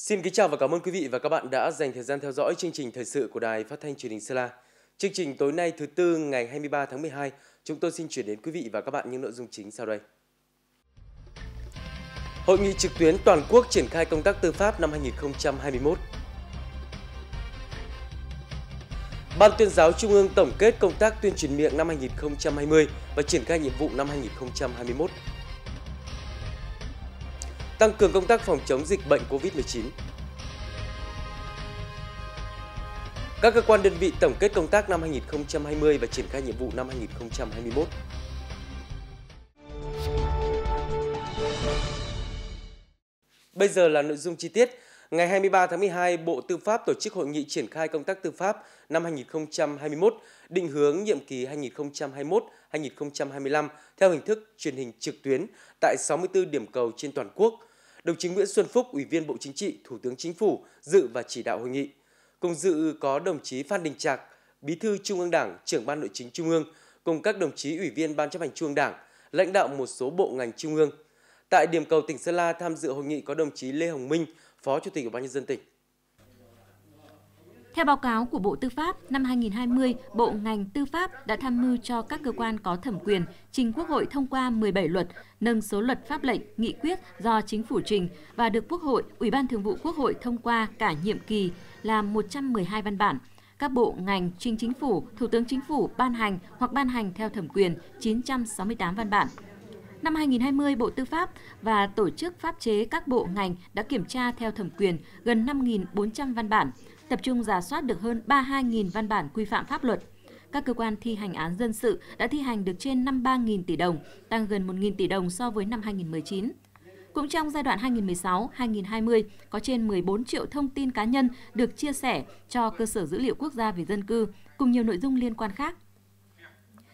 Xin kính chào và cảm ơn quý vị và các bạn đã dành thời gian theo dõi chương trình thời sự của Đài Phát thanh Truyền hình Sơn La. Chương trình tối nay thứ tư ngày 23 tháng 12, chúng tôi xin chuyển đến quý vị và các bạn những nội dung chính sau đây. Hội nghị trực tuyến toàn quốc triển khai công tác tư pháp năm 2021. Ban tuyên giáo Trung ương tổng kết công tác tuyên truyền miệng năm 2020 và triển khai nhiệm vụ năm 2021 tăng cường công tác phòng chống dịch bệnh COVID-19. Các cơ quan đơn vị tổng kết công tác năm 2020 và triển khai nhiệm vụ năm 2021. Bây giờ là nội dung chi tiết. Ngày 23 tháng 12, Bộ Tư pháp tổ chức hội nghị triển khai công tác tư pháp năm 2021, định hướng nhiệm kỳ 2021-2025 theo hình thức truyền hình trực tuyến tại 64 điểm cầu trên toàn quốc – Đồng chí Nguyễn Xuân Phúc, Ủy viên Bộ Chính trị, Thủ tướng Chính phủ dự và chỉ đạo hội nghị. Cùng dự có đồng chí Phan Đình Trạc, Bí thư Trung ương Đảng, trưởng Ban Nội chính Trung ương, cùng các đồng chí ủy viên Ban chấp hành Trung ương Đảng, lãnh đạo một số bộ ngành Trung ương. Tại điểm cầu tỉnh Sơn La tham dự hội nghị có đồng chí Lê Hồng Minh, Phó Chủ tịch Ủy ban nhân dân tỉnh. Theo báo cáo của Bộ Tư pháp, năm 2020, Bộ ngành Tư pháp đã tham mưu cho các cơ quan có thẩm quyền trình Quốc hội thông qua 17 luật, nâng số luật pháp lệnh, nghị quyết do chính phủ trình và được Quốc hội, Ủy ban Thường vụ Quốc hội thông qua cả nhiệm kỳ là 112 văn bản. Các bộ ngành trình chính phủ, Thủ tướng Chính phủ ban hành hoặc ban hành theo thẩm quyền 968 văn bản. Năm 2020, Bộ Tư pháp và Tổ chức Pháp chế các bộ ngành đã kiểm tra theo thẩm quyền gần 5.400 văn bản, tập trung giả soát được hơn 32.000 văn bản quy phạm pháp luật. Các cơ quan thi hành án dân sự đã thi hành được trên 53.000 tỷ đồng, tăng gần 1.000 tỷ đồng so với năm 2019. Cũng trong giai đoạn 2016-2020, có trên 14 triệu thông tin cá nhân được chia sẻ cho cơ sở dữ liệu quốc gia về dân cư cùng nhiều nội dung liên quan khác.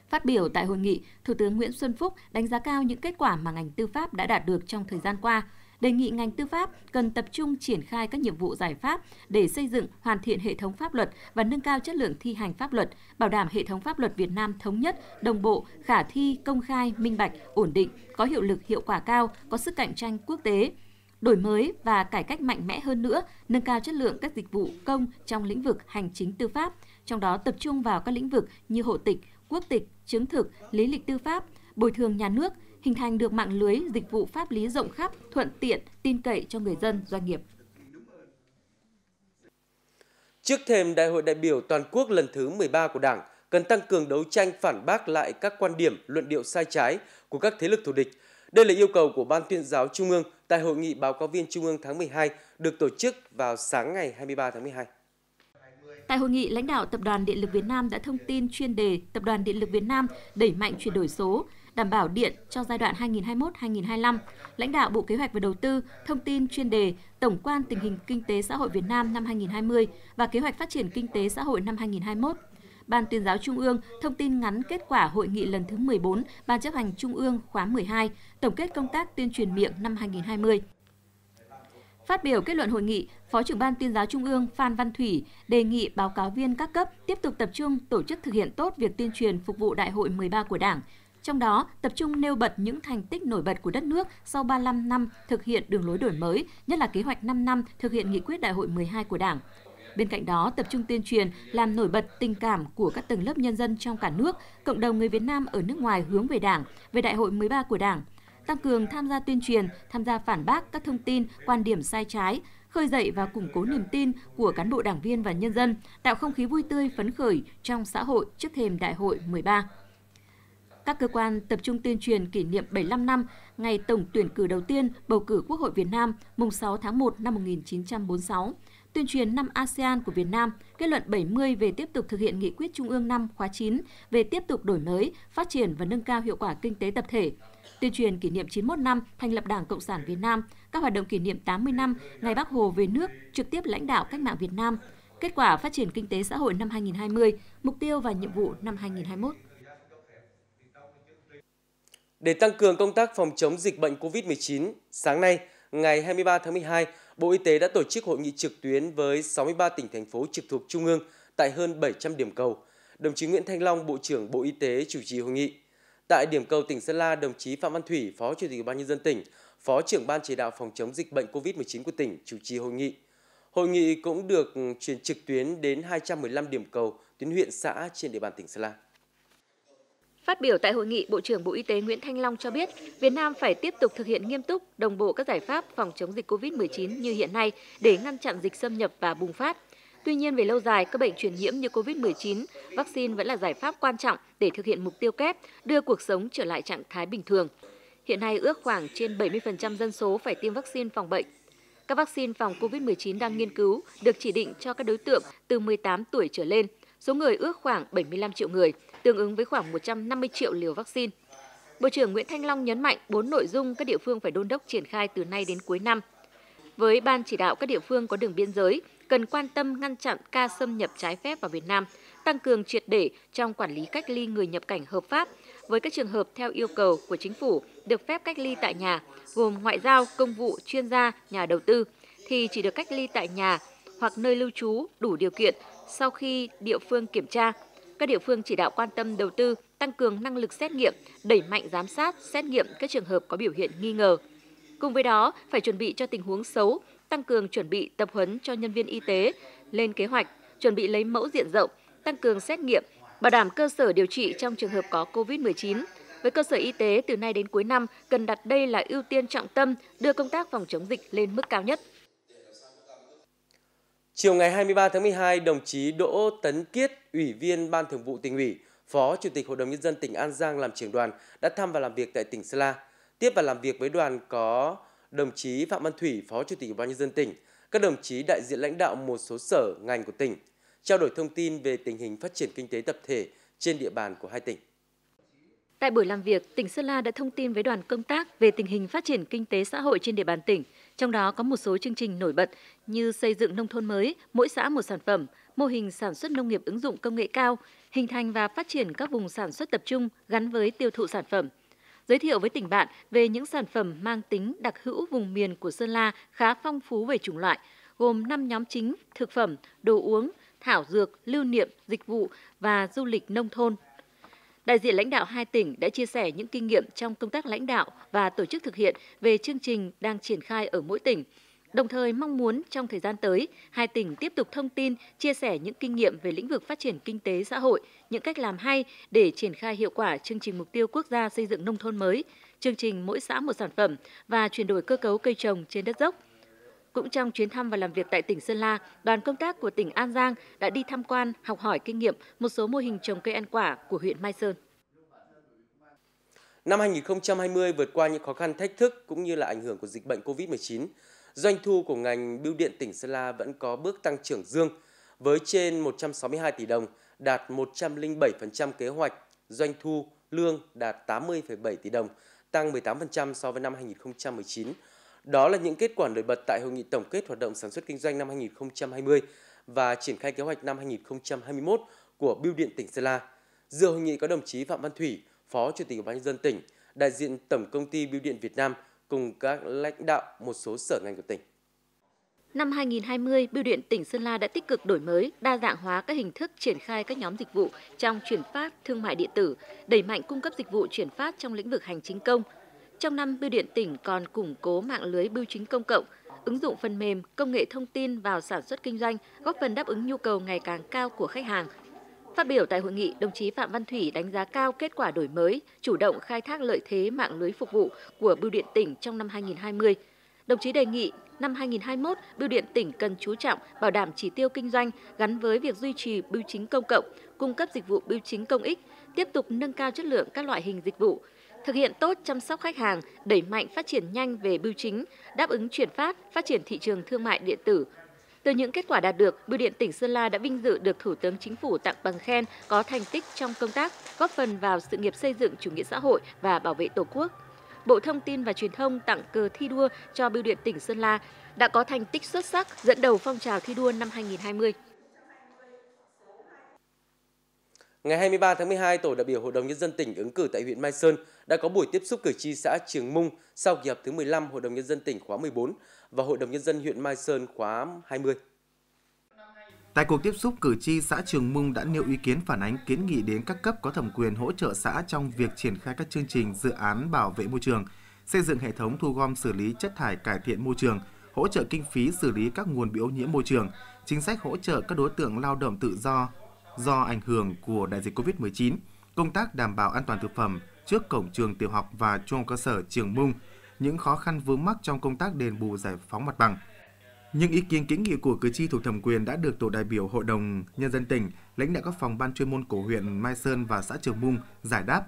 Phát biểu tại hội nghị, Thủ tướng Nguyễn Xuân Phúc đánh giá cao những kết quả mà ngành tư pháp đã đạt được trong thời gian qua, đề nghị ngành tư pháp cần tập trung triển khai các nhiệm vụ giải pháp để xây dựng, hoàn thiện hệ thống pháp luật và nâng cao chất lượng thi hành pháp luật, bảo đảm hệ thống pháp luật Việt Nam thống nhất, đồng bộ, khả thi, công khai, minh bạch, ổn định, có hiệu lực hiệu quả cao, có sức cạnh tranh quốc tế, đổi mới và cải cách mạnh mẽ hơn nữa, nâng cao chất lượng các dịch vụ công trong lĩnh vực hành chính tư pháp, trong đó tập trung vào các lĩnh vực như hộ tịch, quốc tịch, chứng thực, lý lịch tư pháp, bồi thường nhà nước, hình thành được mạng lưới dịch vụ pháp lý rộng khắp, thuận tiện, tin cậy cho người dân, doanh nghiệp. Trước thềm Đại hội đại biểu toàn quốc lần thứ 13 của Đảng, cần tăng cường đấu tranh phản bác lại các quan điểm, luận điệu sai trái của các thế lực thù địch. Đây là yêu cầu của Ban tuyên giáo Trung ương tại Hội nghị Báo cáo viên Trung ương tháng 12 được tổ chức vào sáng ngày 23 tháng 12. Tại hội nghị, lãnh đạo Tập đoàn Điện lực Việt Nam đã thông tin chuyên đề Tập đoàn Điện lực Việt Nam đẩy mạnh chuyển đổi số, đảm bảo điện cho giai đoạn 2021-2025, lãnh đạo Bộ Kế hoạch và Đầu tư thông tin chuyên đề Tổng quan tình hình kinh tế xã hội Việt Nam năm 2020 và kế hoạch phát triển kinh tế xã hội năm 2021. Ban tuyên giáo Trung ương thông tin ngắn kết quả hội nghị lần thứ 14 Ban chấp hành Trung ương khóa 12, tổng kết công tác tuyên truyền miệng năm 2020. Phát biểu kết luận hội nghị, Phó trưởng ban tuyên giáo Trung ương Phan Văn Thủy đề nghị báo cáo viên các cấp tiếp tục tập trung tổ chức thực hiện tốt việc tuyên truyền phục vụ đại hội 13 của Đảng, trong đó, tập trung nêu bật những thành tích nổi bật của đất nước sau 35 năm thực hiện đường lối đổi mới, nhất là kế hoạch 5 năm thực hiện nghị quyết đại hội 12 của Đảng. Bên cạnh đó, tập trung tuyên truyền, làm nổi bật tình cảm của các tầng lớp nhân dân trong cả nước, cộng đồng người Việt Nam ở nước ngoài hướng về Đảng, về Đại hội 13 của Đảng, tăng cường tham gia tuyên truyền, tham gia phản bác các thông tin, quan điểm sai trái, khơi dậy và củng cố niềm tin của cán bộ đảng viên và nhân dân, tạo không khí vui tươi phấn khởi trong xã hội trước thềm Đại hội 13 các cơ quan tập trung tuyên truyền kỷ niệm 75 năm ngày tổng tuyển cử đầu tiên bầu cử Quốc hội Việt Nam mùng 6 tháng 1 năm 1946, tuyên truyền năm ASEAN của Việt Nam, kết luận 70 về tiếp tục thực hiện nghị quyết Trung ương 5 khóa 9 về tiếp tục đổi mới, phát triển và nâng cao hiệu quả kinh tế tập thể, tuyên truyền kỷ niệm 91 năm thành lập Đảng Cộng sản Việt Nam, các hoạt động kỷ niệm 80 năm ngày Bác Hồ về nước trực tiếp lãnh đạo cách mạng Việt Nam, kết quả phát triển kinh tế xã hội năm 2020, mục tiêu và nhiệm vụ năm 2021. Để tăng cường công tác phòng chống dịch bệnh COVID-19, sáng nay, ngày 23 tháng 12, Bộ Y tế đã tổ chức hội nghị trực tuyến với 63 tỉnh thành phố trực thuộc trung ương tại hơn 700 điểm cầu. Đồng chí Nguyễn Thanh Long, Bộ trưởng Bộ Y tế chủ trì hội nghị. Tại điểm cầu tỉnh Sơn La, đồng chí Phạm Văn Thủy, Phó Chủ tịch Ủy ban nhân dân tỉnh, Phó trưởng ban chỉ đạo phòng chống dịch bệnh COVID-19 của tỉnh chủ trì hội nghị. Hội nghị cũng được truyền trực tuyến đến 215 điểm cầu tuyến huyện xã trên địa bàn tỉnh Sơn La. Phát biểu tại hội nghị, Bộ trưởng Bộ Y tế Nguyễn Thanh Long cho biết, Việt Nam phải tiếp tục thực hiện nghiêm túc, đồng bộ các giải pháp phòng chống dịch COVID-19 như hiện nay để ngăn chặn dịch xâm nhập và bùng phát. Tuy nhiên, về lâu dài, các bệnh truyền nhiễm như COVID-19, vaccine vẫn là giải pháp quan trọng để thực hiện mục tiêu kép, đưa cuộc sống trở lại trạng thái bình thường. Hiện nay, ước khoảng trên 70% dân số phải tiêm vaccine phòng bệnh. Các vaccine phòng COVID-19 đang nghiên cứu được chỉ định cho các đối tượng từ 18 tuổi trở lên – Số người ước khoảng 75 triệu người, tương ứng với khoảng 150 triệu liều vaccine. Bộ trưởng Nguyễn Thanh Long nhấn mạnh bốn nội dung các địa phương phải đôn đốc triển khai từ nay đến cuối năm. Với ban chỉ đạo các địa phương có đường biên giới, cần quan tâm ngăn chặn ca xâm nhập trái phép vào Việt Nam, tăng cường triệt để trong quản lý cách ly người nhập cảnh hợp pháp với các trường hợp theo yêu cầu của chính phủ được phép cách ly tại nhà, gồm ngoại giao, công vụ, chuyên gia, nhà đầu tư thì chỉ được cách ly tại nhà hoặc nơi lưu trú đủ điều kiện sau khi địa phương kiểm tra. Các địa phương chỉ đạo quan tâm đầu tư, tăng cường năng lực xét nghiệm, đẩy mạnh giám sát, xét nghiệm các trường hợp có biểu hiện nghi ngờ. Cùng với đó, phải chuẩn bị cho tình huống xấu, tăng cường chuẩn bị tập huấn cho nhân viên y tế, lên kế hoạch, chuẩn bị lấy mẫu diện rộng, tăng cường xét nghiệm, bảo đảm cơ sở điều trị trong trường hợp có COVID-19. Với cơ sở y tế từ nay đến cuối năm cần đặt đây là ưu tiên trọng tâm, đưa công tác phòng chống dịch lên mức cao nhất. Chiều ngày 23 tháng 12, đồng chí Đỗ Tấn Kiết, Ủy viên Ban Thường vụ tỉnh ủy, Phó Chủ tịch Hội đồng Nhân dân tỉnh An Giang làm trưởng đoàn đã thăm và làm việc tại tỉnh Sơn La. Tiếp và làm việc với đoàn có đồng chí Phạm Văn Thủy, Phó Chủ tịch Ủy ban Nhân dân tỉnh, các đồng chí đại diện lãnh đạo một số sở, ngành của tỉnh, trao đổi thông tin về tình hình phát triển kinh tế tập thể trên địa bàn của hai tỉnh. Tại buổi làm việc, tỉnh Sơn La đã thông tin với đoàn công tác về tình hình phát triển kinh tế xã hội trên địa bàn tỉnh, trong đó có một số chương trình nổi bật như xây dựng nông thôn mới, mỗi xã một sản phẩm, mô hình sản xuất nông nghiệp ứng dụng công nghệ cao, hình thành và phát triển các vùng sản xuất tập trung gắn với tiêu thụ sản phẩm. Giới thiệu với tỉnh bạn về những sản phẩm mang tính đặc hữu vùng miền của Sơn La khá phong phú về chủng loại, gồm 5 nhóm chính: thực phẩm, đồ uống, thảo dược, lưu niệm, dịch vụ và du lịch nông thôn đại diện lãnh đạo hai tỉnh đã chia sẻ những kinh nghiệm trong công tác lãnh đạo và tổ chức thực hiện về chương trình đang triển khai ở mỗi tỉnh. Đồng thời mong muốn trong thời gian tới, hai tỉnh tiếp tục thông tin, chia sẻ những kinh nghiệm về lĩnh vực phát triển kinh tế xã hội, những cách làm hay để triển khai hiệu quả chương trình mục tiêu quốc gia xây dựng nông thôn mới, chương trình mỗi xã một sản phẩm và chuyển đổi cơ cấu cây trồng trên đất dốc cũng trong chuyến thăm và làm việc tại tỉnh Sơn La, đoàn công tác của tỉnh An Giang đã đi tham quan, học hỏi kinh nghiệm một số mô hình trồng cây ăn quả của huyện Mai Sơn. Năm 2020 vượt qua những khó khăn thách thức cũng như là ảnh hưởng của dịch bệnh COVID-19, doanh thu của ngành bưu điện tỉnh Sơn La vẫn có bước tăng trưởng dương với trên 162 tỷ đồng, đạt 107% kế hoạch, doanh thu lương đạt 80,7 tỷ đồng, tăng 18% so với năm 2019 đó là những kết quả nổi bật tại hội nghị tổng kết hoạt động sản xuất kinh doanh năm 2020 và triển khai kế hoạch năm 2021 của Bưu điện tỉnh Sơn La. Dự hội nghị có đồng chí Phạm Văn Thủy, Phó Chủ tịch Ủy ban nhân dân tỉnh, đại diện Tổng công ty Bưu điện Việt Nam cùng các lãnh đạo một số sở ngành của tỉnh. Năm 2020, Bưu điện tỉnh Sơn La đã tích cực đổi mới, đa dạng hóa các hình thức triển khai các nhóm dịch vụ trong chuyển phát, thương mại điện tử, đẩy mạnh cung cấp dịch vụ chuyển phát trong lĩnh vực hành chính công, trong năm, Bưu điện tỉnh còn củng cố mạng lưới bưu chính công cộng, ứng dụng phần mềm, công nghệ thông tin vào sản xuất kinh doanh, góp phần đáp ứng nhu cầu ngày càng cao của khách hàng. Phát biểu tại hội nghị, đồng chí Phạm Văn Thủy đánh giá cao kết quả đổi mới, chủ động khai thác lợi thế mạng lưới phục vụ của Bưu điện tỉnh trong năm 2020. Đồng chí đề nghị năm 2021, Bưu điện tỉnh cần chú trọng bảo đảm chỉ tiêu kinh doanh gắn với việc duy trì bưu chính công cộng, cung cấp dịch vụ bưu chính công ích, tiếp tục nâng cao chất lượng các loại hình dịch vụ, thực hiện tốt chăm sóc khách hàng, đẩy mạnh phát triển nhanh về bưu chính, đáp ứng chuyển phát, phát triển thị trường thương mại điện tử. Từ những kết quả đạt được, Bưu điện tỉnh Sơn La đã vinh dự được Thủ tướng Chính phủ tặng bằng khen có thành tích trong công tác, góp phần vào sự nghiệp xây dựng chủ nghĩa xã hội và bảo vệ Tổ quốc. Bộ Thông tin và Truyền thông tặng cờ thi đua cho Bưu điện tỉnh Sơn La đã có thành tích xuất sắc dẫn đầu phong trào thi đua năm 2020. Ngày 23 tháng 12, tổ đại biểu Hội đồng Nhân dân tỉnh ứng cử tại huyện Mai Sơn đã có buổi tiếp xúc cử tri xã Trường Mung sau kỳ họp thứ 15 Hội đồng Nhân dân tỉnh khóa 14 và Hội đồng Nhân dân huyện Mai Sơn khóa 20. Tại cuộc tiếp xúc, cử tri xã Trường Mung đã nêu ý kiến phản ánh kiến nghị đến các cấp có thẩm quyền hỗ trợ xã trong việc triển khai các chương trình dự án bảo vệ môi trường, xây dựng hệ thống thu gom xử lý chất thải cải thiện môi trường, hỗ trợ kinh phí xử lý các nguồn bị ô nhiễm môi trường, chính sách hỗ trợ các đối tượng lao động tự do, do ảnh hưởng của đại dịch Covid-19, công tác đảm bảo an toàn thực phẩm trước cổng trường tiểu học và trung cơ sở Trường Mung, những khó khăn vướng mắc trong công tác đền bù giải phóng mặt bằng. Những ý kiến kiến nghị của cử tri thuộc thẩm quyền đã được tổ đại biểu Hội đồng nhân dân tỉnh, lãnh đạo các phòng ban chuyên môn của huyện Mai Sơn và xã Trường Mung giải đáp,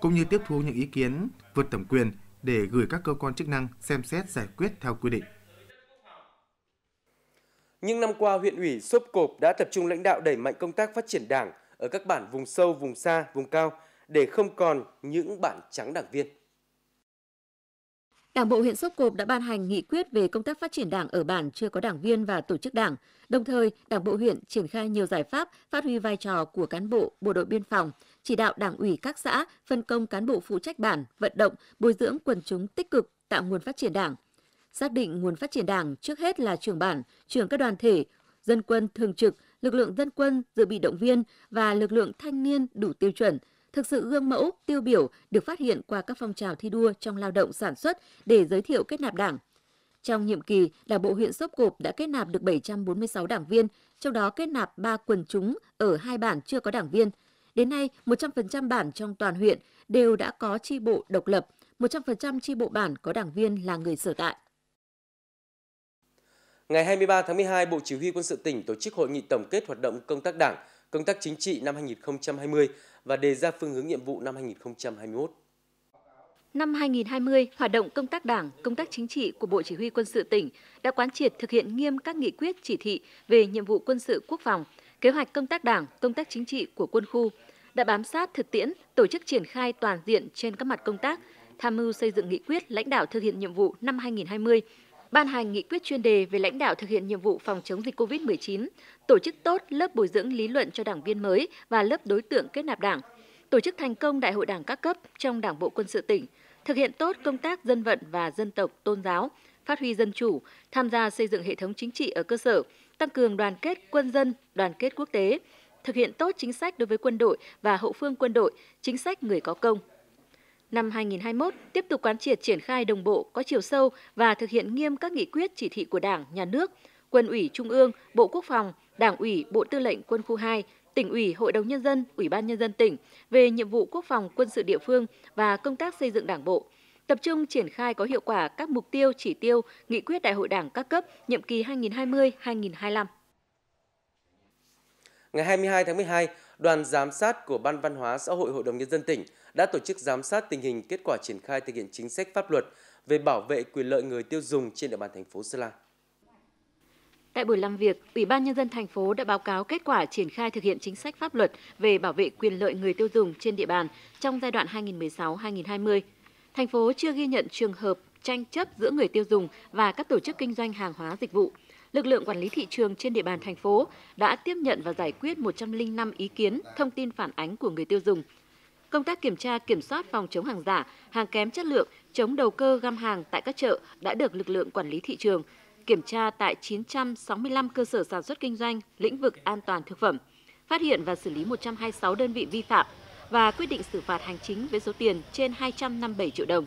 cũng như tiếp thu những ý kiến vượt thẩm quyền để gửi các cơ quan chức năng xem xét giải quyết theo quy định. Những năm qua, huyện ủy Sốp Cộp đã tập trung lãnh đạo đẩy mạnh công tác phát triển đảng ở các bản vùng sâu, vùng xa, vùng cao để không còn những bản trắng đảng viên. Đảng bộ huyện Sốc Cộp đã ban hành nghị quyết về công tác phát triển đảng ở bản chưa có đảng viên và tổ chức đảng. Đồng thời, Đảng bộ huyện triển khai nhiều giải pháp phát huy vai trò của cán bộ, bộ đội biên phòng, chỉ đạo đảng ủy các xã phân công cán bộ phụ trách bản, vận động, bồi dưỡng quần chúng tích cực tạo nguồn phát triển đảng, xác định nguồn phát triển Đảng trước hết là trưởng bản, trưởng các đoàn thể, dân quân thường trực, lực lượng dân quân dự bị động viên và lực lượng thanh niên đủ tiêu chuẩn, thực sự gương mẫu, tiêu biểu được phát hiện qua các phong trào thi đua trong lao động sản xuất để giới thiệu kết nạp Đảng. Trong nhiệm kỳ, Đảng bộ huyện Sốp Cộp đã kết nạp được 746 đảng viên, trong đó kết nạp 3 quần chúng ở hai bản chưa có đảng viên. Đến nay, 100% bản trong toàn huyện đều đã có chi bộ độc lập, 100% chi bộ bản có đảng viên là người sở tại. Ngày 23 tháng 12, Bộ Chỉ huy Quân sự tỉnh tổ chức hội nghị tổng kết hoạt động công tác Đảng, công tác chính trị năm 2020 và đề ra phương hướng nhiệm vụ năm 2021. Năm 2020, hoạt động công tác Đảng, công tác chính trị của Bộ Chỉ huy Quân sự tỉnh đã quán triệt thực hiện nghiêm các nghị quyết chỉ thị về nhiệm vụ quân sự quốc phòng, kế hoạch công tác Đảng, công tác chính trị của quân khu, đã bám sát thực tiễn, tổ chức triển khai toàn diện trên các mặt công tác, tham mưu xây dựng nghị quyết lãnh đạo thực hiện nhiệm vụ năm 2020 ban hành nghị quyết chuyên đề về lãnh đạo thực hiện nhiệm vụ phòng chống dịch COVID-19, tổ chức tốt lớp bồi dưỡng lý luận cho đảng viên mới và lớp đối tượng kết nạp đảng, tổ chức thành công đại hội đảng các cấp trong Đảng bộ quân sự tỉnh, thực hiện tốt công tác dân vận và dân tộc, tôn giáo, phát huy dân chủ, tham gia xây dựng hệ thống chính trị ở cơ sở, tăng cường đoàn kết quân dân, đoàn kết quốc tế, thực hiện tốt chính sách đối với quân đội và hậu phương quân đội, chính sách người có công, năm 2021 tiếp tục quán triệt triển khai đồng bộ, có chiều sâu và thực hiện nghiêm các nghị quyết chỉ thị của Đảng, Nhà nước, Quân ủy Trung ương, Bộ Quốc phòng, Đảng ủy, Bộ Tư lệnh Quân khu 2, Tỉnh ủy, Hội đồng Nhân dân, Ủy ban Nhân dân tỉnh về nhiệm vụ quốc phòng quân sự địa phương và công tác xây dựng Đảng bộ, tập trung triển khai có hiệu quả các mục tiêu, chỉ tiêu, nghị quyết Đại hội Đảng các cấp nhiệm kỳ 2020-2025. Ngày 22 tháng 12, đoàn giám sát của Ban Văn hóa Xã hội Hội đồng Nhân dân tỉnh đã tổ chức giám sát tình hình kết quả triển khai thực hiện chính sách pháp luật về bảo vệ quyền lợi người tiêu dùng trên địa bàn thành phố Sơn La. Tại buổi làm việc, Ủy ban Nhân dân thành phố đã báo cáo kết quả triển khai thực hiện chính sách pháp luật về bảo vệ quyền lợi người tiêu dùng trên địa bàn trong giai đoạn 2016-2020. Thành phố chưa ghi nhận trường hợp tranh chấp giữa người tiêu dùng và các tổ chức kinh doanh hàng hóa dịch vụ lực lượng quản lý thị trường trên địa bàn thành phố đã tiếp nhận và giải quyết 105 ý kiến, thông tin phản ánh của người tiêu dùng. Công tác kiểm tra, kiểm soát phòng chống hàng giả, hàng kém chất lượng, chống đầu cơ găm hàng tại các chợ đã được lực lượng quản lý thị trường kiểm tra tại 965 cơ sở sản xuất kinh doanh lĩnh vực an toàn thực phẩm, phát hiện và xử lý 126 đơn vị vi phạm và quyết định xử phạt hành chính với số tiền trên 257 triệu đồng.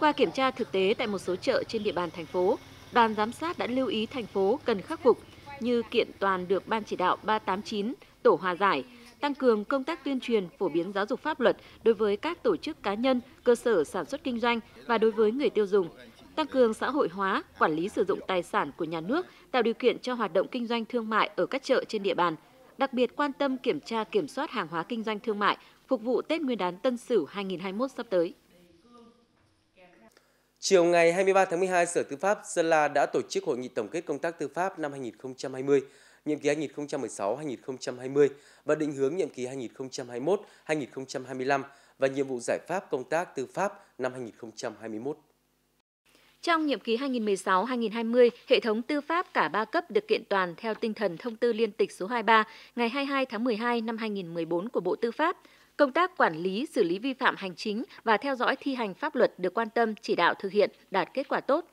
Qua kiểm tra thực tế tại một số chợ trên địa bàn thành phố, đoàn giám sát đã lưu ý thành phố cần khắc phục như kiện toàn được Ban chỉ đạo 389, tổ hòa giải, tăng cường công tác tuyên truyền, phổ biến giáo dục pháp luật đối với các tổ chức cá nhân, cơ sở sản xuất kinh doanh và đối với người tiêu dùng, tăng cường xã hội hóa, quản lý sử dụng tài sản của nhà nước, tạo điều kiện cho hoạt động kinh doanh thương mại ở các chợ trên địa bàn, đặc biệt quan tâm kiểm tra kiểm soát hàng hóa kinh doanh thương mại phục vụ Tết Nguyên đán Tân Sửu 2021 sắp tới. Chiều ngày 23 tháng 12, Sở Tư pháp Sơn La đã tổ chức hội nghị tổng kết công tác tư pháp năm 2020, nhiệm kỳ 2016-2020 và định hướng nhiệm kỳ 2021-2025 và nhiệm vụ giải pháp công tác tư pháp năm 2021. Trong nhiệm kỳ 2016-2020, hệ thống tư pháp cả ba cấp được kiện toàn theo tinh thần thông tư liên tịch số 23 ngày 22 tháng 12 năm 2014 của Bộ Tư pháp – Công tác quản lý, xử lý vi phạm hành chính và theo dõi thi hành pháp luật được quan tâm chỉ đạo thực hiện đạt kết quả tốt.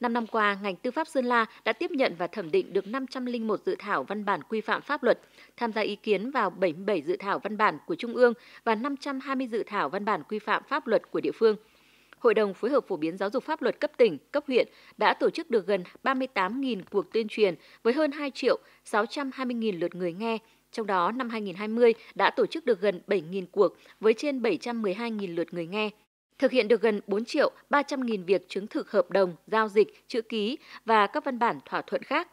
Năm năm qua, ngành tư pháp Sơn La đã tiếp nhận và thẩm định được 501 dự thảo văn bản quy phạm pháp luật, tham gia ý kiến vào 77 dự thảo văn bản của Trung ương và 520 dự thảo văn bản quy phạm pháp luật của địa phương. Hội đồng phối hợp phổ biến giáo dục pháp luật cấp tỉnh, cấp huyện đã tổ chức được gần 38.000 cuộc tuyên truyền với hơn 2 triệu 620.000 lượt người nghe, trong đó, năm 2020 đã tổ chức được gần 7.000 cuộc với trên 712.000 lượt người nghe, thực hiện được gần 4 triệu 300 000 việc chứng thực hợp đồng, giao dịch, chữ ký và các văn bản thỏa thuận khác.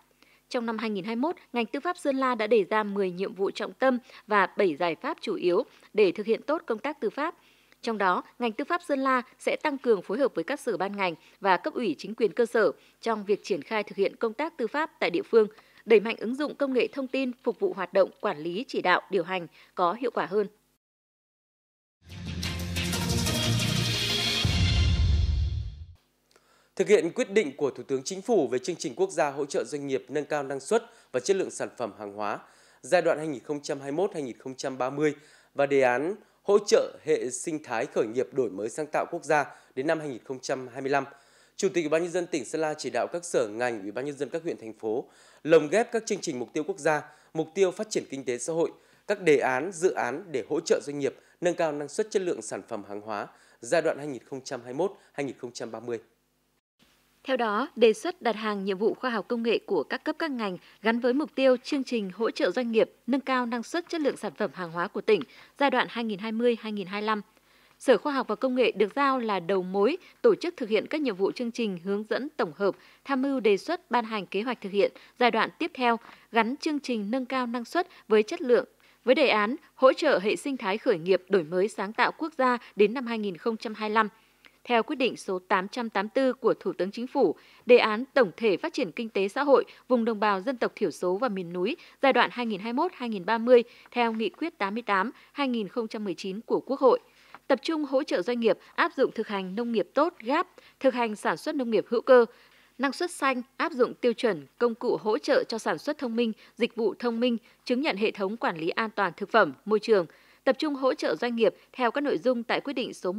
Trong năm 2021, ngành tư pháp Sơn La đã đề ra 10 nhiệm vụ trọng tâm và 7 giải pháp chủ yếu để thực hiện tốt công tác tư pháp. Trong đó, ngành tư pháp Sơn La sẽ tăng cường phối hợp với các sở ban ngành và cấp ủy chính quyền cơ sở trong việc triển khai thực hiện công tác tư pháp tại địa phương – đẩy mạnh ứng dụng công nghệ thông tin phục vụ hoạt động quản lý chỉ đạo điều hành có hiệu quả hơn. Thực hiện quyết định của Thủ tướng Chính phủ về chương trình quốc gia hỗ trợ doanh nghiệp nâng cao năng suất và chất lượng sản phẩm hàng hóa giai đoạn 2021-2030 và đề án hỗ trợ hệ sinh thái khởi nghiệp đổi mới sáng tạo quốc gia đến năm 2025. Chủ tịch Ủy ban nhân dân tỉnh Sơn La chỉ đạo các sở ngành, Ủy ban nhân dân các huyện thành phố lồng ghép các chương trình mục tiêu quốc gia, mục tiêu phát triển kinh tế xã hội, các đề án, dự án để hỗ trợ doanh nghiệp nâng cao năng suất chất lượng sản phẩm hàng hóa giai đoạn 2021-2030. Theo đó, đề xuất đặt hàng nhiệm vụ khoa học công nghệ của các cấp các ngành gắn với mục tiêu chương trình hỗ trợ doanh nghiệp nâng cao năng suất chất lượng sản phẩm hàng hóa của tỉnh giai đoạn 2020-2025 Sở Khoa học và Công nghệ được giao là đầu mối tổ chức thực hiện các nhiệm vụ chương trình hướng dẫn tổng hợp, tham mưu đề xuất ban hành kế hoạch thực hiện giai đoạn tiếp theo, gắn chương trình nâng cao năng suất với chất lượng với đề án hỗ trợ hệ sinh thái khởi nghiệp đổi mới sáng tạo quốc gia đến năm 2025. Theo quyết định số 884 của Thủ tướng Chính phủ, đề án tổng thể phát triển kinh tế xã hội vùng đồng bào dân tộc thiểu số và miền núi giai đoạn 2021-2030 theo nghị quyết 88 2019 của Quốc hội tập trung hỗ trợ doanh nghiệp áp dụng thực hành nông nghiệp tốt gáp thực hành sản xuất nông nghiệp hữu cơ, năng suất xanh, áp dụng tiêu chuẩn, công cụ hỗ trợ cho sản xuất thông minh, dịch vụ thông minh, chứng nhận hệ thống quản lý an toàn thực phẩm, môi trường, tập trung hỗ trợ doanh nghiệp theo các nội dung tại quyết định số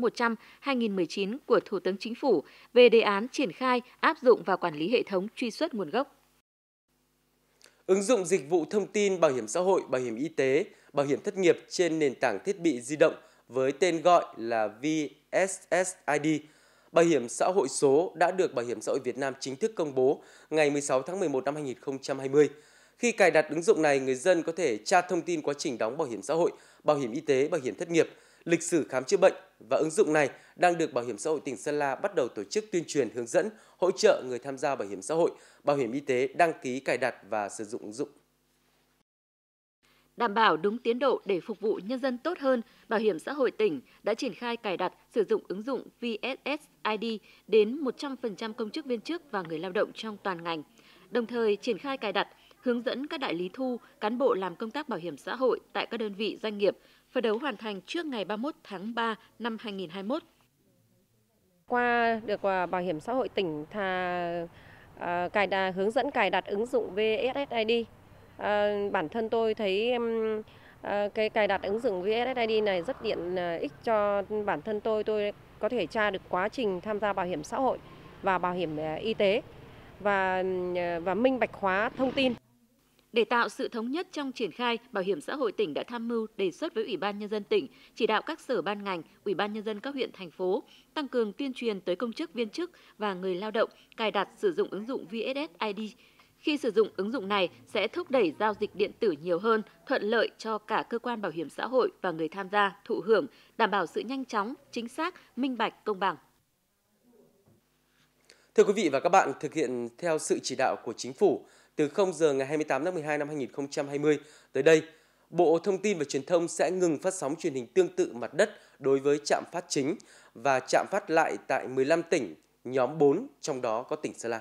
100/2019 của Thủ tướng Chính phủ về đề án triển khai, áp dụng và quản lý hệ thống truy xuất nguồn gốc. Ứng dụng dịch vụ thông tin bảo hiểm xã hội, bảo hiểm y tế, bảo hiểm thất nghiệp trên nền tảng thiết bị di động – với tên gọi là VSSID. Bảo hiểm xã hội số đã được Bảo hiểm xã hội Việt Nam chính thức công bố ngày 16 tháng 11 năm 2020. Khi cài đặt ứng dụng này, người dân có thể tra thông tin quá trình đóng bảo hiểm xã hội, bảo hiểm y tế, bảo hiểm thất nghiệp, lịch sử khám chữa bệnh và ứng dụng này đang được Bảo hiểm xã hội tỉnh Sơn La bắt đầu tổ chức tuyên truyền hướng dẫn, hỗ trợ người tham gia bảo hiểm xã hội, bảo hiểm y tế đăng ký cài đặt và sử dụng ứng dụng đảm bảo đúng tiến độ để phục vụ nhân dân tốt hơn, Bảo hiểm xã hội tỉnh đã triển khai cài đặt sử dụng ứng dụng VSSID đến 100% công chức viên chức và người lao động trong toàn ngành. Đồng thời triển khai cài đặt hướng dẫn các đại lý thu, cán bộ làm công tác bảo hiểm xã hội tại các đơn vị doanh nghiệp, phấn đấu hoàn thành trước ngày 31 tháng 3 năm 2021. Qua được à, Bảo hiểm xã hội tỉnh thà, cài đặt, hướng dẫn cài đặt ứng dụng VSSID Ờ, bản thân tôi thấy em ờ, cái cài đặt ứng dụng VSSID này rất tiện ờ, ích cho bản thân tôi tôi có thể tra được quá trình tham gia bảo hiểm xã hội và bảo hiểm y tế và và minh bạch hóa thông tin. Để tạo sự thống nhất trong triển khai, Bảo hiểm xã hội tỉnh đã tham mưu đề xuất với Ủy ban nhân dân tỉnh, chỉ đạo các sở ban ngành, Ủy ban nhân dân các huyện thành phố tăng cường tuyên truyền tới công chức viên chức và người lao động cài đặt sử dụng ứng dụng VSSID khi sử dụng ứng dụng này sẽ thúc đẩy giao dịch điện tử nhiều hơn, thuận lợi cho cả cơ quan bảo hiểm xã hội và người tham gia thụ hưởng, đảm bảo sự nhanh chóng, chính xác, minh bạch, công bằng. Thưa quý vị và các bạn, thực hiện theo sự chỉ đạo của chính phủ, từ 0 giờ ngày 28 tháng 12 năm 2020 tới đây, Bộ Thông tin và Truyền thông sẽ ngừng phát sóng truyền hình tương tự mặt đất đối với trạm phát chính và trạm phát lại tại 15 tỉnh nhóm 4, trong đó có tỉnh Sơn La.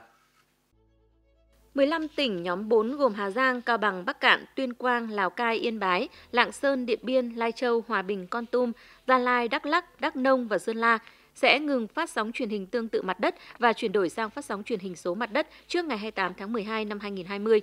15 tỉnh nhóm 4 gồm Hà Giang, Cao Bằng, Bắc Cạn, Tuyên Quang, Lào Cai, Yên Bái, Lạng Sơn, Điện Biên, Lai Châu, Hòa Bình, Con Tum, Gia Lai, Đắk Lắc, Đắk Nông và Sơn La sẽ ngừng phát sóng truyền hình tương tự mặt đất và chuyển đổi sang phát sóng truyền hình số mặt đất trước ngày 28 tháng 12 năm 2020.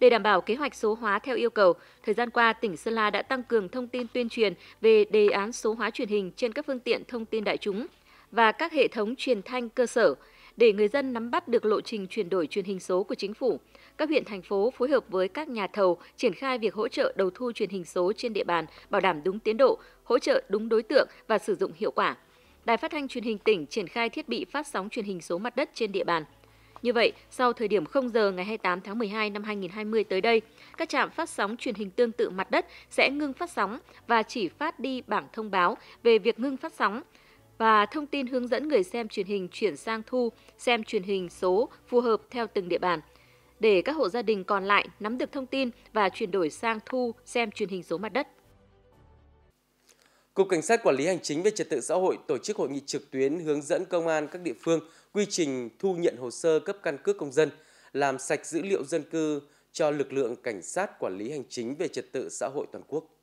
Để đảm bảo kế hoạch số hóa theo yêu cầu, thời gian qua tỉnh Sơn La đã tăng cường thông tin tuyên truyền về đề án số hóa truyền hình trên các phương tiện thông tin đại chúng và các hệ thống truyền thanh cơ sở – để người dân nắm bắt được lộ trình chuyển đổi truyền hình số của chính phủ. Các huyện thành phố phối hợp với các nhà thầu triển khai việc hỗ trợ đầu thu truyền hình số trên địa bàn, bảo đảm đúng tiến độ, hỗ trợ đúng đối tượng và sử dụng hiệu quả. Đài Phát thanh Truyền hình tỉnh triển khai thiết bị phát sóng truyền hình số mặt đất trên địa bàn. Như vậy, sau thời điểm 0 giờ ngày 28 tháng 12 năm 2020 tới đây, các trạm phát sóng truyền hình tương tự mặt đất sẽ ngưng phát sóng và chỉ phát đi bảng thông báo về việc ngưng phát sóng, và thông tin hướng dẫn người xem truyền hình chuyển sang thu xem truyền hình số phù hợp theo từng địa bàn để các hộ gia đình còn lại nắm được thông tin và chuyển đổi sang thu xem truyền hình số mặt đất. Cục Cảnh sát Quản lý Hành chính về Trật tự xã hội tổ chức hội nghị trực tuyến hướng dẫn công an các địa phương quy trình thu nhận hồ sơ cấp căn cước công dân, làm sạch dữ liệu dân cư cho lực lượng Cảnh sát Quản lý Hành chính về Trật tự xã hội toàn quốc.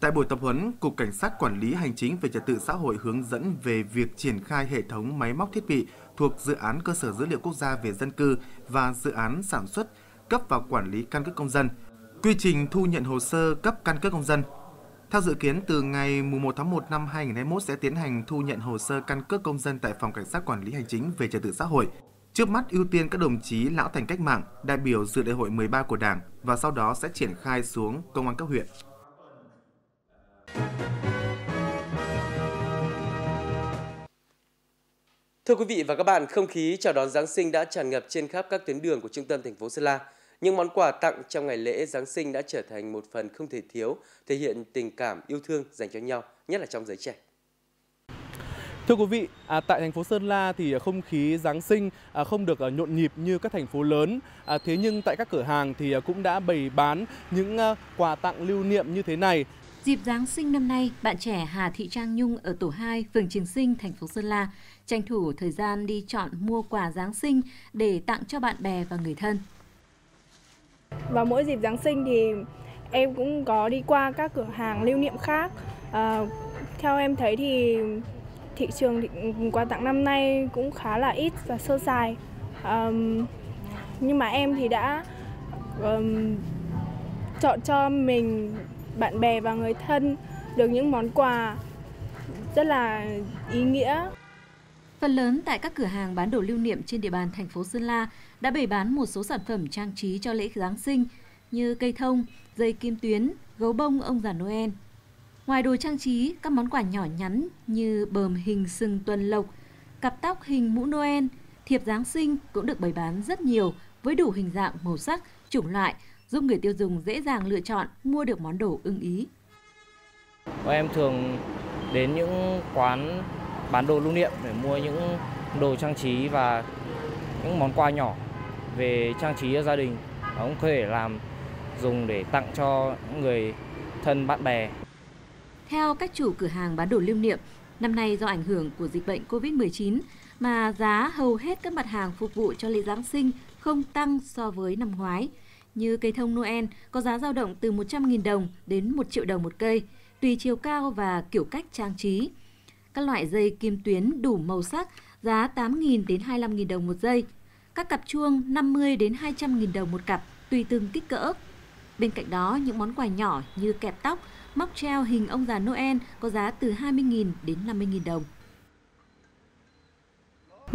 Tại buổi tập huấn, Cục Cảnh sát Quản lý Hành chính về Trật tự xã hội hướng dẫn về việc triển khai hệ thống máy móc thiết bị thuộc dự án Cơ sở Dữ liệu Quốc gia về Dân cư và dự án sản xuất, cấp và quản lý căn cước công dân, quy trình thu nhận hồ sơ cấp căn cước công dân. Theo dự kiến, từ ngày 1 tháng 1 năm 2021 sẽ tiến hành thu nhận hồ sơ căn cước công dân tại Phòng Cảnh sát Quản lý Hành chính về Trật tự xã hội. Trước mắt ưu tiên các đồng chí lão thành cách mạng, đại biểu dự đại hội 13 của Đảng và sau đó sẽ triển khai xuống công an các huyện. Thưa quý vị và các bạn, không khí chào đón Giáng sinh đã tràn ngập trên khắp các tuyến đường của trung tâm thành phố Sơn La. Những món quà tặng trong ngày lễ Giáng sinh đã trở thành một phần không thể thiếu, thể hiện tình cảm yêu thương dành cho nhau, nhất là trong giới trẻ. Thưa quý vị, à, tại thành phố Sơn La thì không khí Giáng sinh à, không được à, nhộn nhịp như các thành phố lớn. À, thế nhưng tại các cửa hàng thì à, cũng đã bày bán những à, quà tặng lưu niệm như thế này Dịp Giáng sinh năm nay, bạn trẻ Hà Thị Trang Nhung ở tổ 2, phường Trường Sinh, thành phố Sơn La tranh thủ thời gian đi chọn mua quà Giáng sinh để tặng cho bạn bè và người thân. Và mỗi dịp Giáng sinh thì em cũng có đi qua các cửa hàng lưu niệm khác. À, theo em thấy thì thị trường quà tặng năm nay cũng khá là ít và sơ sài. À, nhưng mà em thì đã um, chọn cho mình bạn bè và người thân được những món quà rất là ý nghĩa. Phần lớn tại các cửa hàng bán đồ lưu niệm trên địa bàn thành phố Sơn La đã bày bán một số sản phẩm trang trí cho lễ Giáng sinh như cây thông, dây kim tuyến, gấu bông ông già Noel. Ngoài đồ trang trí, các món quà nhỏ nhắn như bờm hình sừng tuần lộc, cặp tóc hình mũ Noel, thiệp Giáng sinh cũng được bày bán rất nhiều với đủ hình dạng, màu sắc, chủng loại – giúp người tiêu dùng dễ dàng lựa chọn mua được món đồ ưng ý. Em thường đến những quán bán đồ lưu niệm để mua những đồ trang trí và những món quà nhỏ về trang trí cho gia đình. Nó cũng có thể làm dùng để tặng cho người thân bạn bè. Theo các chủ cửa hàng bán đồ lưu niệm, năm nay do ảnh hưởng của dịch bệnh COVID-19 mà giá hầu hết các mặt hàng phục vụ cho lễ Giáng sinh không tăng so với năm ngoái như cây thông Noel có giá dao động từ 100.000 đồng đến 1 triệu đồng một cây, tùy chiều cao và kiểu cách trang trí. Các loại dây kim tuyến đủ màu sắc giá 8.000 đến 25.000 đồng một dây. Các cặp chuông 50 đến 200.000 đồng một cặp, tùy từng kích cỡ. Bên cạnh đó, những món quà nhỏ như kẹp tóc, móc treo hình ông già Noel có giá từ 20.000 đến 50.000 đồng.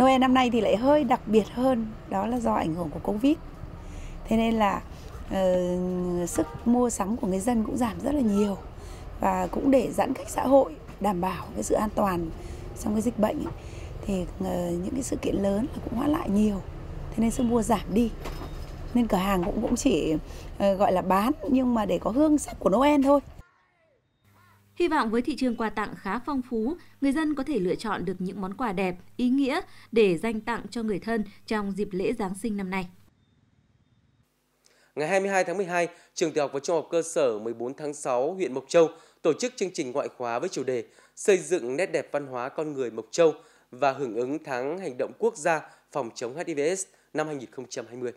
Noel năm nay thì lại hơi đặc biệt hơn, đó là do ảnh hưởng của Covid thế nên là uh, sức mua sắm của người dân cũng giảm rất là nhiều và cũng để giãn cách xã hội đảm bảo cái sự an toàn trong cái dịch bệnh ấy, thì uh, những cái sự kiện lớn là cũng hoãn lại nhiều thế nên sức mua giảm đi nên cửa hàng cũng cũng chỉ uh, gọi là bán nhưng mà để có hương sắc của Noel thôi Hy vọng với thị trường quà tặng khá phong phú, người dân có thể lựa chọn được những món quà đẹp, ý nghĩa để dành tặng cho người thân trong dịp lễ Giáng sinh năm nay. Ngày 22 tháng 12, Trường Tiểu học và Trung học cơ sở 14 tháng 6 huyện Mộc Châu tổ chức chương trình ngoại khóa với chủ đề Xây dựng nét đẹp văn hóa con người Mộc Châu và hưởng ứng tháng hành động quốc gia phòng chống HIVS năm 2020.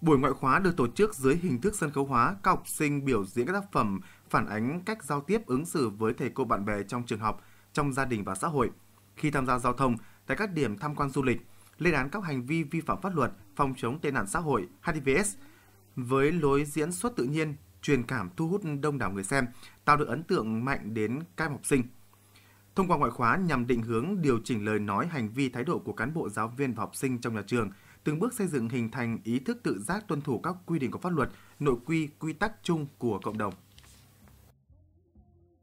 Buổi ngoại khóa được tổ chức dưới hình thức sân khấu hóa, các học sinh biểu diễn các tác phẩm phản ánh cách giao tiếp ứng xử với thầy cô bạn bè trong trường học, trong gia đình và xã hội. Khi tham gia giao thông tại các điểm tham quan du lịch, lên án các hành vi vi phạm pháp luật phòng chống tệ nạn xã hội HIVS với lối diễn xuất tự nhiên, truyền cảm thu hút đông đảo người xem, tạo được ấn tượng mạnh đến các học sinh. Thông qua ngoại khóa nhằm định hướng điều chỉnh lời nói hành vi thái độ của cán bộ giáo viên và học sinh trong nhà trường, từng bước xây dựng hình thành ý thức tự giác tuân thủ các quy định của pháp luật, nội quy, quy tắc chung của cộng đồng.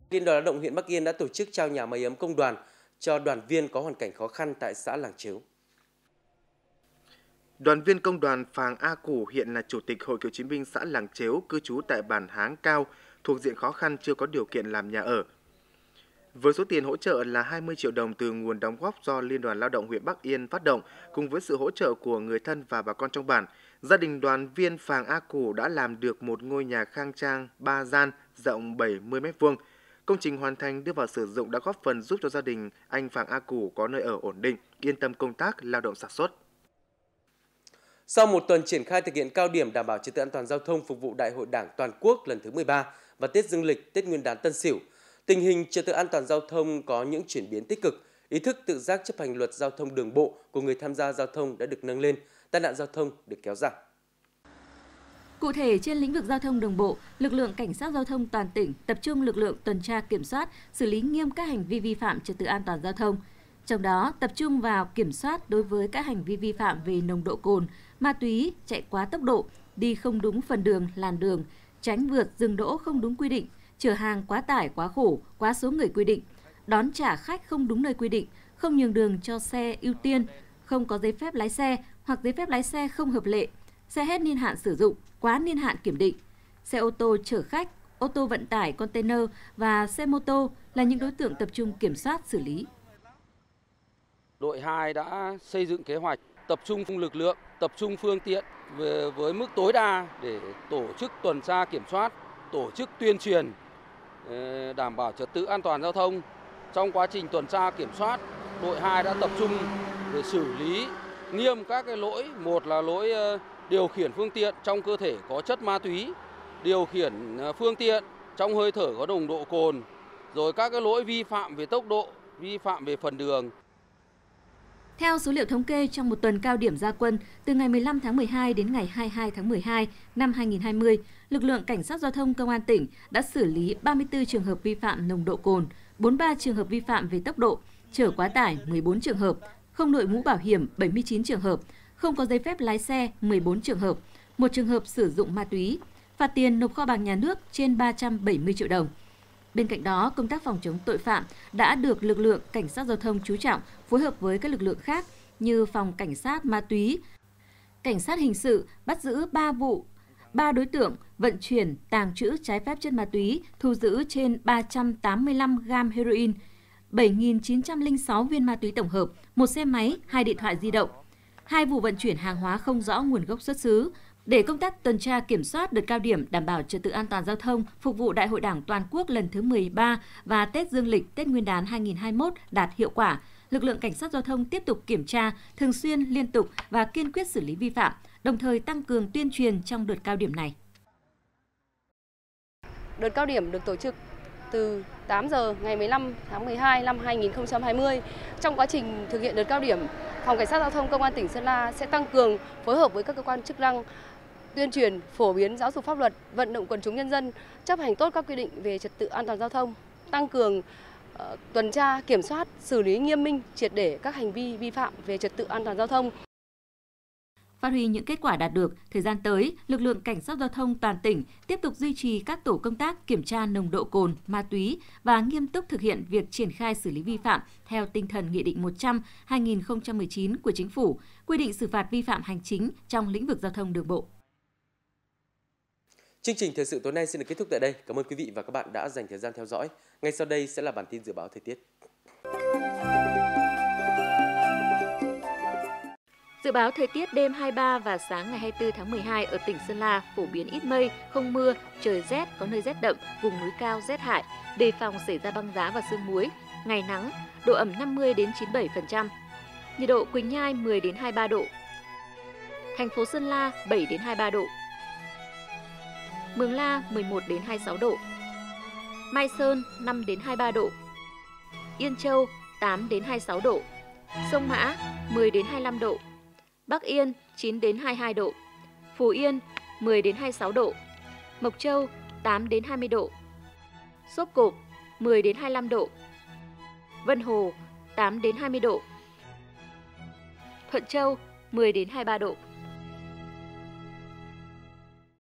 Liên đoàn lao động huyện Bắc Yên đã tổ chức trao nhà máy ấm công đoàn cho đoàn viên có hoàn cảnh khó khăn tại xã Làng Chiếu. Đoàn viên công đoàn Phàng A Củ hiện là Chủ tịch Hội Cựu chiến binh xã Làng Chếu, cư trú tại bản Háng Cao, thuộc diện khó khăn chưa có điều kiện làm nhà ở. Với số tiền hỗ trợ là 20 triệu đồng từ nguồn đóng góp do Liên đoàn Lao động huyện Bắc Yên phát động, cùng với sự hỗ trợ của người thân và bà con trong bản, gia đình đoàn viên Phàng A Củ đã làm được một ngôi nhà khang trang 3 gian rộng 70 m vuông. Công trình hoàn thành đưa vào sử dụng đã góp phần giúp cho gia đình anh Phàng A Củ có nơi ở ổn định, yên tâm công tác, lao động sản xuất. Sau một tuần triển khai thực hiện cao điểm đảm bảo trật tự an toàn giao thông phục vụ Đại hội Đảng toàn quốc lần thứ 13 và Tết Dương lịch, Tết Nguyên đán Tân Sửu, tình hình trật tự an toàn giao thông có những chuyển biến tích cực, ý thức tự giác chấp hành luật giao thông đường bộ của người tham gia giao thông đã được nâng lên, tai nạn giao thông được kéo giảm. Cụ thể, trên lĩnh vực giao thông đường bộ, lực lượng cảnh sát giao thông toàn tỉnh tập trung lực lượng tuần tra kiểm soát, xử lý nghiêm các hành vi vi phạm trật tự an toàn giao thông. Trong đó, tập trung vào kiểm soát đối với các hành vi vi phạm về nồng độ cồn, ma túy, chạy quá tốc độ, đi không đúng phần đường, làn đường, tránh vượt dừng đỗ không đúng quy định, chở hàng quá tải, quá khổ, quá số người quy định, đón trả khách không đúng nơi quy định, không nhường đường cho xe ưu tiên, không có giấy phép lái xe hoặc giấy phép lái xe không hợp lệ, xe hết niên hạn sử dụng, quá niên hạn kiểm định, xe ô tô chở khách, ô tô vận tải container và xe mô tô là những đối tượng tập trung kiểm soát xử lý. Đội 2 đã xây dựng kế hoạch tập trung lực lượng, tập trung phương tiện với mức tối đa để tổ chức tuần tra kiểm soát, tổ chức tuyên truyền ờ, đảm bảo trật tự an toàn giao thông. Trong quá trình tuần tra kiểm soát, đội 2 đã tập trung để xử lý nghiêm các cái lỗi, một là lỗi ờ, điều khiển phương tiện trong cơ thể có chất ma túy, điều khiển ờ, phương tiện trong hơi thở có nồng độ cồn, rồi các cái lỗi vi phạm về tốc độ, vi phạm về phần đường. Theo số liệu thống kê, trong một tuần cao điểm gia quân, từ ngày 15 tháng 12 đến ngày 22 tháng 12 năm 2020, lực lượng Cảnh sát Giao thông Công an tỉnh đã xử lý 34 trường hợp vi phạm nồng độ cồn, 43 trường hợp vi phạm về tốc độ, chở quá tải 14 trường hợp, không đội mũ bảo hiểm 79 trường hợp, không có giấy phép lái xe 14 trường hợp, một trường hợp sử dụng ma túy, phạt tiền nộp kho bạc nhà nước trên 370 triệu đồng. Bên cạnh đó, công tác phòng chống tội phạm đã được lực lượng cảnh sát giao thông chú trọng phối hợp với các lực lượng khác như phòng cảnh sát ma túy, cảnh sát hình sự bắt giữ 3 vụ ba đối tượng vận chuyển, tàng trữ trái phép chất ma túy, thu giữ trên 385 gam heroin, 7.906 viên ma túy tổng hợp, một xe máy, hai điện thoại di động. Hai vụ vận chuyển hàng hóa không rõ nguồn gốc xuất xứ, để công tác tuần tra kiểm soát đợt cao điểm đảm bảo trật tự an toàn giao thông phục vụ Đại hội Đảng toàn quốc lần thứ 13 và Tết Dương lịch Tết Nguyên đán 2021 đạt hiệu quả, lực lượng cảnh sát giao thông tiếp tục kiểm tra thường xuyên, liên tục và kiên quyết xử lý vi phạm, đồng thời tăng cường tuyên truyền trong đợt cao điểm này. Đợt cao điểm được tổ chức từ 8 giờ ngày 15 tháng 12 năm 2020. Trong quá trình thực hiện đợt cao điểm, Phòng Cảnh sát Giao thông Công an tỉnh Sơn La sẽ tăng cường phối hợp với các cơ quan chức năng tuyên truyền, phổ biến giáo dục pháp luật, vận động quần chúng nhân dân chấp hành tốt các quy định về trật tự an toàn giao thông, tăng cường uh, tuần tra, kiểm soát, xử lý nghiêm minh, triệt để các hành vi vi phạm về trật tự an toàn giao thông. Phát huy những kết quả đạt được, thời gian tới, lực lượng cảnh sát giao thông toàn tỉnh tiếp tục duy trì các tổ công tác kiểm tra nồng độ cồn, ma túy và nghiêm túc thực hiện việc triển khai xử lý vi phạm theo tinh thần Nghị định 100-2019 của Chính phủ, quy định xử phạt vi phạm hành chính trong lĩnh vực giao thông đường bộ. Chương trình thời sự tối nay xin được kết thúc tại đây. Cảm ơn quý vị và các bạn đã dành thời gian theo dõi. Ngay sau đây sẽ là bản tin dự báo thời tiết. Dự báo thời tiết đêm 23 và sáng ngày 24 tháng 12 ở tỉnh Sơn La phổ biến ít mây, không mưa, trời rét, có nơi rét đậm, vùng núi cao rét hại, đề phòng xảy ra băng giá và sương muối, ngày nắng, độ ẩm 50 đến 97%. Nhiệt độ Quỳnh Nhai 10 đến 23 độ. Thành phố Sơn La 7 đến 23 độ. Mường La 11 đến 26 độ. Mai Sơn 5 đến 23 độ. Yên Châu 8 đến 26 độ. Sông Mã 10 đến 25 độ. Bắc Yên 9 đến 22 độ. Phú Yên 10 đến 26 độ. Mộc Châu 8 đến 20 độ. Sốp Cộp 10 đến 25 độ. Vân Hồ 8 đến 20 độ. Thuận Châu 10 đến 23 độ.